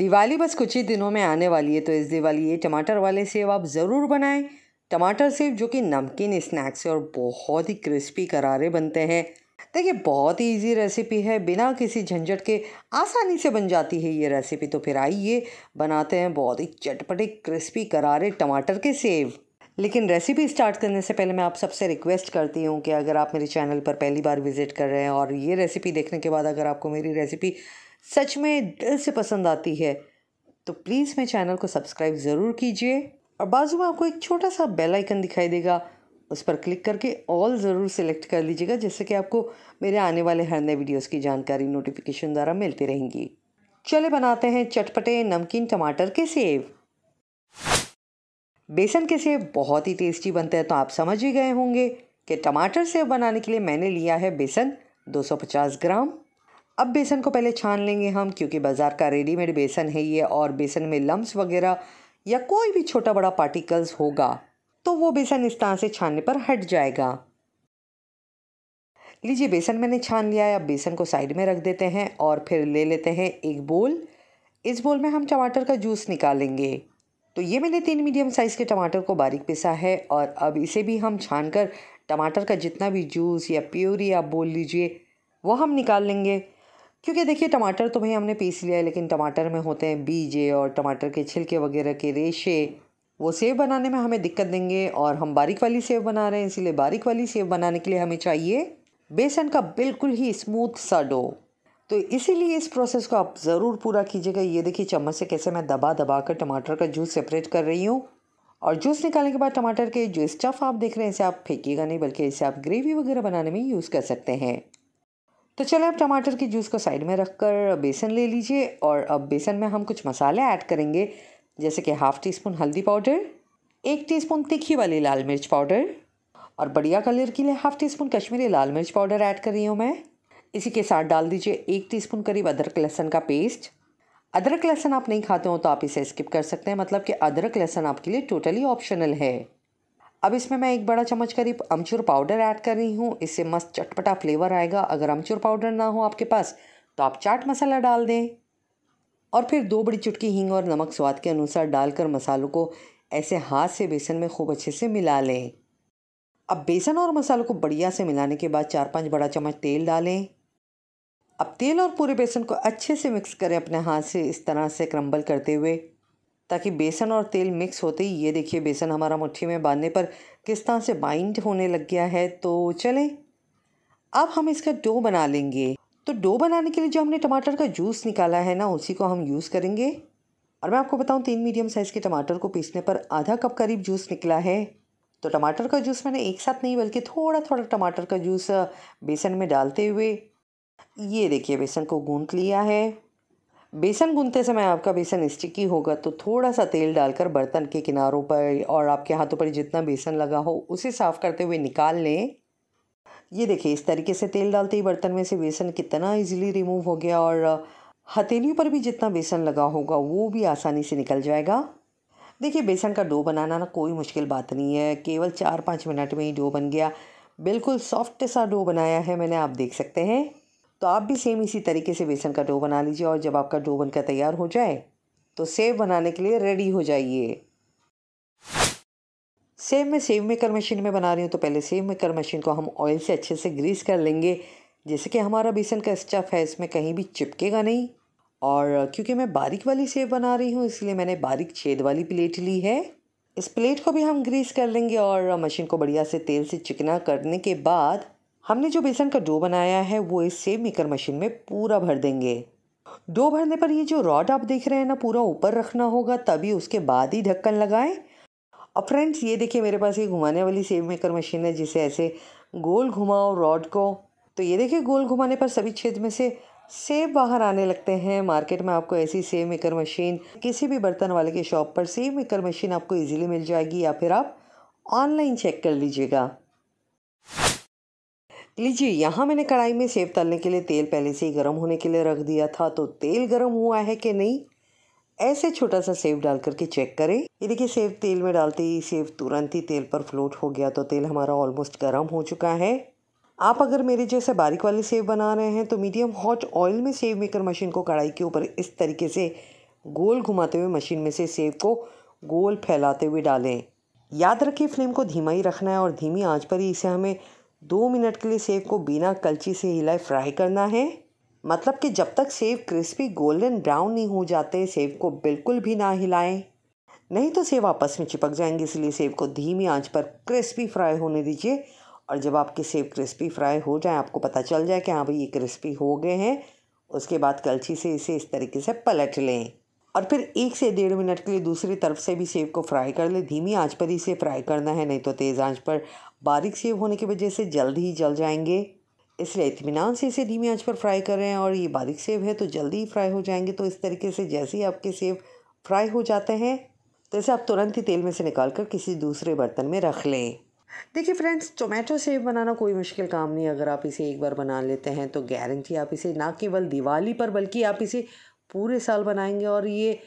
दिवाली बस कुछ ही दिनों में आने वाली है तो इस दिवाली ये टमाटर वाले सेब आप ज़रूर बनाएं टमाटर सेब जो कि नमकीन स्नैक्स है और बहुत ही क्रिस्पी करारे बनते हैं देखिए बहुत ही ईजी रेसिपी है बिना किसी झंझट के आसानी से बन जाती है ये रेसिपी तो फिर आइए बनाते हैं बहुत ही चटपटे क्रिस्पी करारे टमाटर के सेब लेकिन रेसिपी स्टार्ट करने से पहले मैं आप सबसे रिक्वेस्ट करती हूँ कि अगर आप मेरे चैनल पर पहली बार विज़िट कर रहे हैं और ये रेसिपी देखने के बाद अगर आपको मेरी रेसिपी सच में दिल से पसंद आती है तो प्लीज़ मेरे चैनल को सब्सक्राइब ज़रूर कीजिए और बाजू में आपको एक छोटा सा बेल आइकन दिखाई देगा उस पर क्लिक करके ऑल ज़रूर सेलेक्ट कर लीजिएगा जिससे कि आपको मेरे आने वाले हर नए वीडियोस की जानकारी नोटिफिकेशन द्वारा मिलती रहेंगी चले बनाते हैं चटपटे नमकीन टमाटर के सेब बेसन के सेब बहुत ही टेस्टी बनते हैं तो आप समझ ही गए होंगे कि टमाटर सेब बनाने के लिए मैंने लिया है बेसन 250 ग्राम अब बेसन को पहले छान लेंगे हम क्योंकि बाज़ार का रेडीमेड बेसन है ये और बेसन में लम्स वगैरह या कोई भी छोटा बड़ा पार्टिकल्स होगा तो वो बेसन इस तरह से छानने पर हट जाएगा लीजिए बेसन मैंने छान लिया है अब बेसन को साइड में रख देते हैं और फिर ले लेते हैं एक बोल इस बोल में हम टमाटर का जूस निकालेंगे तो ये मैंने तीन मीडियम साइज़ के टमाटर को बारीक पिसा है और अब इसे भी हम छान कर टमाटर का जितना भी जूस या प्योरी आप बोल लीजिए वो हम निकाल लेंगे क्योंकि देखिए टमाटर तो भाई हमने पीस लिया है लेकिन टमाटर में होते हैं बीजे और टमाटर के छिलके वगैरह के रेशे वो सेब बनाने में हमें दिक्कत देंगे और हम बारीक वाली सेब बना रहे हैं इसीलिए बारीक वाली सेब बनाने के लिए हमें चाहिए बेसन का बिल्कुल ही स्मूथ सा डो तो इसीलिए इस प्रोसेस को आप ज़रूर पूरा कीजिएगा ये देखिए चम्मच से कैसे मैं दबा दबा कर टमाटर का जूस सेपरेट कर रही हूँ और जूस निकालने के बाद टमाटर के जो स्टफ़ आप देख रहे हैं इसे आप फेंकीगा नहीं बल्कि इसे आप ग्रेवी वगैरह बनाने में यूज़ कर सकते हैं तो चले अब टमाटर के जूस को साइड में रख कर बेसन ले लीजिए और अब बेसन में हम कुछ मसाले ऐड करेंगे जैसे कि हाफ़ टी स्पून हल्दी पाउडर एक टी स्पून तीखी वाली लाल मिर्च पाउडर और बढ़िया कलर के लिए हाफ़ टी स्पून कश्मीरी लाल मिर्च पाउडर ऐड कर रही हूँ मैं इसी के साथ डाल दीजिए एक टी स्पून करीब अदरक लहसन का पेस्ट अदरक लहसन आप नहीं खाते हो तो आप इसे स्किप कर सकते हैं मतलब कि अदरक लहसन आपके लिए टोटली ऑप्शनल है अब इसमें मैं एक बड़ा चम्मच करीब अमचूर पाउडर ऐड कर रही हूँ इससे मस्त चटपटा फ्लेवर आएगा अगर अमचूर पाउडर ना हो आपके पास तो आप चाट मसाला डाल दें और फिर दो बड़ी चुटकी हींग और नमक स्वाद के अनुसार डालकर मसालों को ऐसे हाथ से बेसन में खूब अच्छे से मिला लें अब बेसन और मसालों को बढ़िया से मिलाने के बाद चार पाँच बड़ा चम्मच तेल डालें अब तेल और पूरे बेसन को अच्छे से मिक्स करें अपने हाथ से इस तरह से क्रम्बल करते हुए ताकि बेसन और तेल मिक्स होते ही ये देखिए बेसन हमारा मुट्ठी में बांधने पर किस तरह से बाइंड होने लग गया है तो चलें अब हम इसका डो बना लेंगे तो डो बनाने के लिए जो हमने टमाटर का जूस निकाला है ना उसी को हम यूज़ करेंगे और मैं आपको बताऊं तीन मीडियम साइज़ के टमाटर को पीसने पर आधा कप करीब जूस निकला है तो टमाटर का जूस मैंने एक साथ नहीं बल्कि थोड़ा थोड़ा टमाटर का जूस बेसन में डालते हुए ये देखिए बेसन को गूंथ लिया है बेसन गूंथते समय आपका बेसन स्टिकी होगा तो थोड़ा सा तेल डालकर बर्तन के किनारों पर और आपके हाथों पर जितना बेसन लगा हो उसे साफ़ करते हुए निकाल लें ये देखिए इस तरीके से तेल डालते ही बर्तन में से बेसन कितना इजीली रिमूव हो गया और हथेलियों पर भी जितना बेसन लगा होगा वो भी आसानी से निकल जाएगा देखिए बेसन का डो बनाना ना कोई मुश्किल बात नहीं है केवल चार पाँच मिनट में ही डो बन गया बिल्कुल सॉफ्ट सा डो बनाया है मैंने आप देख सकते हैं तो आप भी सेम इसी तरीके से बेसन का डो बना लीजिए और जब आपका डो बनकर तैयार हो जाए तो सेव बनाने के लिए रेडी हो जाइए सेव में सेव मेकर मशीन में बना रही हूँ तो पहले सेव मेकर मशीन को हम ऑयल से अच्छे से ग्रीस कर लेंगे जैसे कि हमारा बेसन का स्टफ़ है इसमें कहीं भी चिपकेगा नहीं और क्योंकि मैं बारीक वाली सेव बना रही हूँ इसलिए मैंने बारीक छेद वाली प्लेट ली है इस प्लेट को भी हम ग्रीस कर लेंगे और मशीन को बढ़िया से तेल से चिकना करने के बाद हमने जो बेसन का डो बनाया है वो इस सेम मेकर मशीन में पूरा भर देंगे डो भरने पर ये जो रॉड आप देख रहे हैं ना पूरा ऊपर रखना होगा तभी उसके बाद ही ढक्कन लगाएं और फ्रेंड्स ये देखिए मेरे पास ये घुमाने वाली सेव मेकर मशीन है जिसे ऐसे गोल घुमाओ रॉड को तो ये देखिए गोल घुमाने पर सभी छेद में से सेब बाहर आने लगते हैं मार्केट में आपको ऐसी सेम मेकर मशीन किसी भी बर्तन वाले के शॉप पर सेम मेकर मशीन आपको इजीली मिल जाएगी या फिर आप ऑनलाइन चेक कर लीजिएगा लीजिए यहाँ मैंने कढ़ाई में सेब तलने के लिए तेल पहले से ही गर्म होने के लिए रख दिया था तो तेल गर्म हुआ है कि नहीं ऐसे छोटा सा सेब डाल करके चेक करें ये देखिए सेब तेल में डालते ही सेब तुरंत ही तेल पर फ्लोट हो गया तो तेल हमारा ऑलमोस्ट गर्म हो चुका है आप अगर मेरे जैसे बारीक वाले सेब बना रहे हैं तो मीडियम हॉट ऑयल में सेब मेकर मशीन को कढ़ाई के ऊपर इस तरीके से गोल घुमाते हुए मशीन में से सेब को गोल फैलाते हुए डालें याद रखिए फ्लेम को धीमा ही रखना है और धीमी आंच पर ही इसे हमें दो मिनट के लिए सेब को बिना कलची से हिलाए फ्राई करना है मतलब कि जब तक सेब क्रिस्पी गोल्डन ब्राउन नहीं हो जाते सेब को बिल्कुल भी ना हिलाएं नहीं तो सेब आपस में चिपक जाएंगे इसलिए सेब को धीमी आंच पर क्रिस्पी फ्राई होने दीजिए और जब आपके सेब क्रिस्पी फ्राई हो जाए आपको पता चल जाए कि हाँ भाई ये क्रिस्पी हो गए हैं उसके बाद कलछी से इसे इस तरीके से पलट लें और फिर एक से डेढ़ मिनट के लिए दूसरी तरफ से भी सेब को फ्राई कर ले धीमी आंच पर ही इसे फ्राई करना है नहीं तो तेज़ आंच पर बारीक सेब होने की वजह से जल्द ही जल जाएंगे इसलिए इतमान से इसे धीमी आंच पर फ्राई करें और ये बारीक सेब है तो जल्दी ही फ्राई हो जाएंगे तो इस तरीके से जैसे ही आपके सेब फ्राई हो जाते हैं तो इसे आप तुरंत ही तेल में से निकाल कर किसी दूसरे बर्तन में रख लें देखिए फ्रेंड्स टोमेटो सेब बनाना कोई मुश्किल काम नहीं अगर आप इसे एक बार बना लेते हैं तो गारंटी आप इसे ना केवल दिवाली पर बल्कि आप इसे पूरे साल बनाएंगे और ये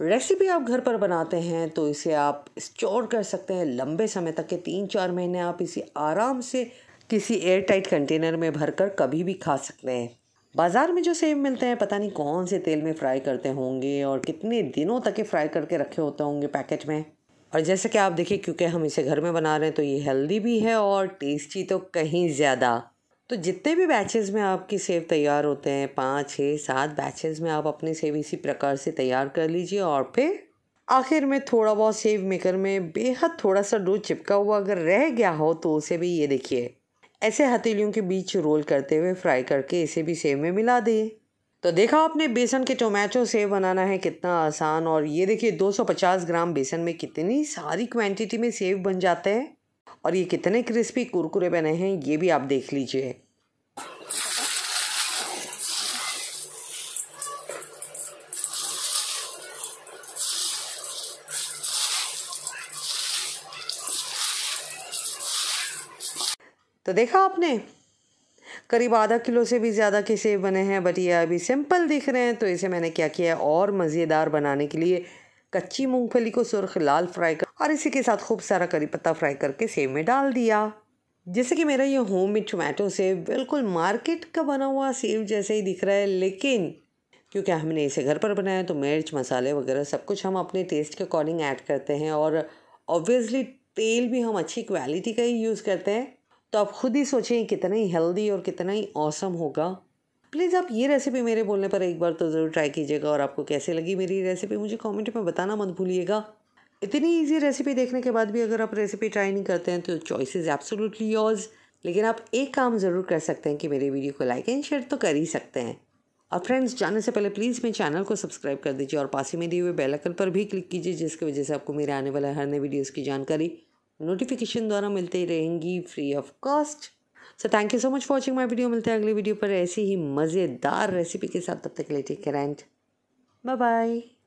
रेसिपी आप घर पर बनाते हैं तो इसे आप स्टोर कर सकते हैं लंबे समय तक के तीन चार महीने आप इसे आराम से किसी एयर टाइट कंटेनर में भरकर कभी भी खा सकते हैं बाज़ार में जो सेब मिलते हैं पता नहीं कौन से तेल में फ्राई करते होंगे और कितने दिनों तक ये फ्राई करके रखे होते होंगे पैकेट में और जैसे कि आप देखिए क्योंकि हम इसे घर में बना रहे हैं तो ये हेल्दी भी है और टेस्टी तो कहीं ज़्यादा तो जितने भी बैचेस में आपकी सेब तैयार होते हैं पाँच छः सात बैचेस में आप अपनी सेब इसी प्रकार से तैयार कर लीजिए और फिर आखिर में थोड़ा बहुत सेब मेकर में बेहद थोड़ा सा डो चिपका हुआ अगर रह गया हो तो उसे भी ये देखिए ऐसे हथेलियों के बीच रोल करते हुए फ्राई करके इसे भी सेब में मिला दिए तो देखा आपने बेसन के टोमेटो सेब बनाना है कितना आसान और ये देखिए 250 ग्राम बेसन में कितनी सारी क्वांटिटी में सेब बन जाते हैं और ये कितने क्रिस्पी कुरकुरे बने हैं ये भी आप देख लीजिए तो देखा आपने करीब आधा किलो से भी ज़्यादा के सेब बने हैं बट ये अभी सिंपल दिख रहे हैं तो इसे मैंने क्या किया है और मज़ेदार बनाने के लिए कच्ची मूंगफली को सुर्ख लाल फ्राई कर और इसी के साथ खूब सारा करी पत्ता फ्राई करके सेव में डाल दिया जैसे कि मेरा ये होम मेड टोमेटो सेव बिल्कुल मार्केट का बना हुआ सेव जैसे ही दिख रहा है लेकिन क्योंकि हमने इसे घर पर बनाया तो मिर्च मसाले वगैरह सब कुछ हम अपने टेस्ट के अकॉर्डिंग ऐड करते हैं और ऑब्वियसली तेल भी हम अच्छी क्वालिटी का ही यूज़ करते हैं तो आप खुद ही सोचें कितना ही हेल्दी और कितना ही औसम होगा प्लीज़ आप ये रेसिपी मेरे बोलने पर एक बार तो ज़रूर ट्राई कीजिएगा और आपको कैसे लगी मेरी रेसिपी मुझे कमेंट में बताना मत भूलिएगा इतनी इजी रेसिपी देखने के बाद भी अगर आप रेसिपी ट्राई नहीं करते हैं तो चॉइसेस एब्सोल्युटली योर्स लेकिन आप एक काम ज़रूर कर सकते हैं कि मेरे वीडियो को लाइक एंड शेयर तो कर ही सकते हैं और फ्रेंड्स जाने से पहले प्लीज़ मेरे चैनल को सब्सक्राइब कर दीजिए और पास ही में दिए हुए बेलाइकन पर भी क्लिक कीजिए जिसकी वजह से आपको मेरे आने वाले हर नए वीडियोज़ की जानकारी नोटिफिकेशन द्वारा मिलती रहेंगी free of cost so thank you so much for watching my video मिलते हैं अगली वीडियो पर ऐसी ही मज़ेदार रेसिपी के साथ तब तक के लिए take care and bye bye